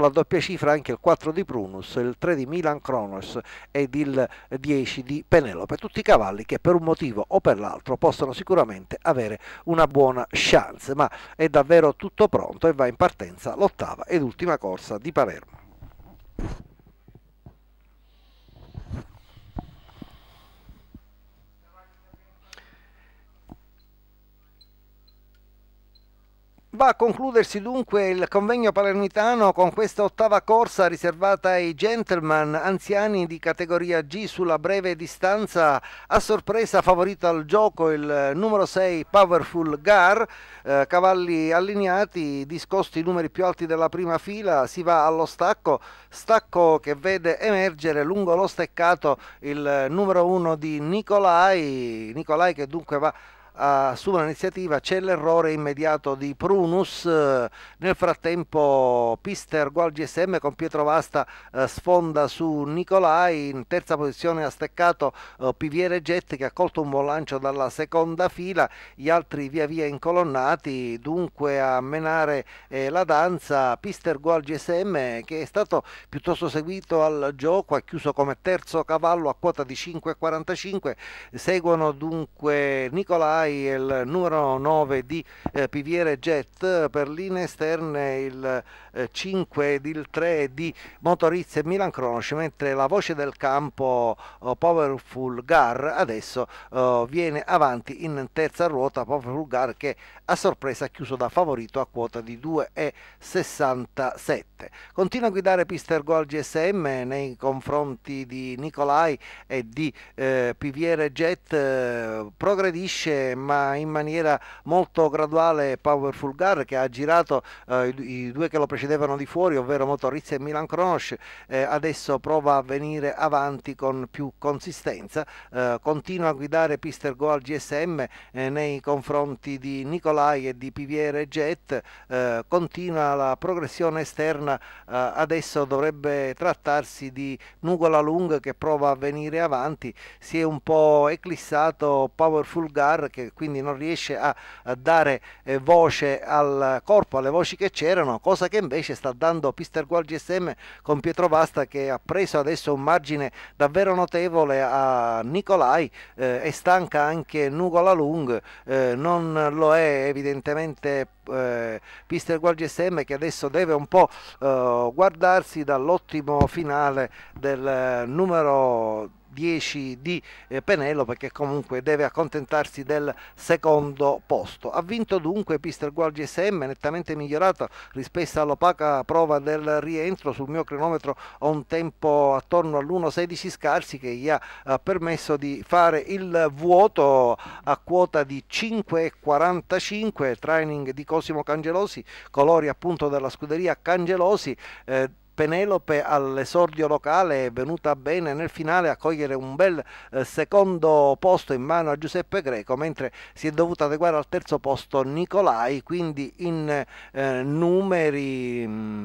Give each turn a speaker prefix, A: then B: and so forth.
A: la doppia cifra anche il 4 di Prunus, il 3 di Milan Cronos ed il 10 di Penelope, tutti i cavalli che per un motivo o per l'altro possono sicuramente avere una buona chance, ma è davvero tutto pronto e va in partenza l'ottava ed ultima corsa di Palermo. Va a concludersi dunque il convegno palermitano con questa ottava corsa riservata ai gentleman anziani di categoria G sulla breve distanza. A sorpresa favorito al gioco il eh, numero 6 Powerful Gar, eh, cavalli allineati, discosti i numeri più alti della prima fila, si va allo stacco, stacco che vede emergere lungo lo steccato il eh, numero 1 di Nicolai, Nicolai che dunque va uh, l'iniziativa c'è l'errore immediato di Prunus, nel frattempo Pister gol GSM con Pietro Vasta eh, sfonda su Nicolai, in terza posizione ha steccato eh, Piviere Getti che ha colto un buon lancio dalla seconda fila, gli altri via via incolonnati, dunque a menare eh, la danza Pister gol GSM che è stato piuttosto seguito al gioco, ha chiuso come terzo cavallo a quota di 5,45, seguono dunque Nicolai Sky il numero 9 di eh, Piviere Jet, per linee esterne il eh, 5 ed il 3 di Motoriz e Milan Cronoci, mentre la voce del campo oh, Powerful Gar adesso oh, viene avanti in terza ruota Powerful Gar che a sorpresa ha chiuso da favorito a quota di 2,67. Continua a guidare Pistergo al GSM nei confronti di Nicolai e di eh, Piviere Jet, eh, progredisce ma in maniera molto graduale Powerful Gar che ha girato eh, i, due che lo precedevano di fuori, ovvero Motorizia e Milan Kronos, eh, adesso prova a venire avanti con più consistenza, eh, continua a guidare Pister Goal GSM eh, nei confronti di Nicolai e di Piviere Jet, eh, continua la progressione esterna, eh, adesso dovrebbe trattarsi di Nugola Lung che prova a venire avanti, si è un po' eclissato Powerful Gar che che quindi non riesce a, a dare eh, voce al corpo, alle voci che c'erano, cosa che invece sta dando Pistergual GSM con Pietro Vasta che ha preso adesso un margine davvero notevole a Nicolai, eh, è stanca anche Nugola Lung, eh, non lo è evidentemente eh, Pister Gual GSM che adesso deve un po' eh, guardarsi dall'ottimo finale del eh, numero 10 di eh, Penelope che comunque deve accontentarsi del secondo posto. Ha vinto dunque Pister Guard GSM nettamente migliorato rispetto all'opaca prova del rientro sul mio cronometro a un tempo attorno all'1.16 scarsi che gli ha eh, permesso di fare il vuoto a quota di 5.45 training di Cosimo Cangelosi, colori appunto della scuderia Cangelosi eh, Penelope all'esordio locale è venuta bene nel finale a cogliere un bel eh, secondo posto in mano a Giuseppe Greco, mentre si è dovuta adeguare al terzo posto Nicolai, quindi in eh, numeri mm,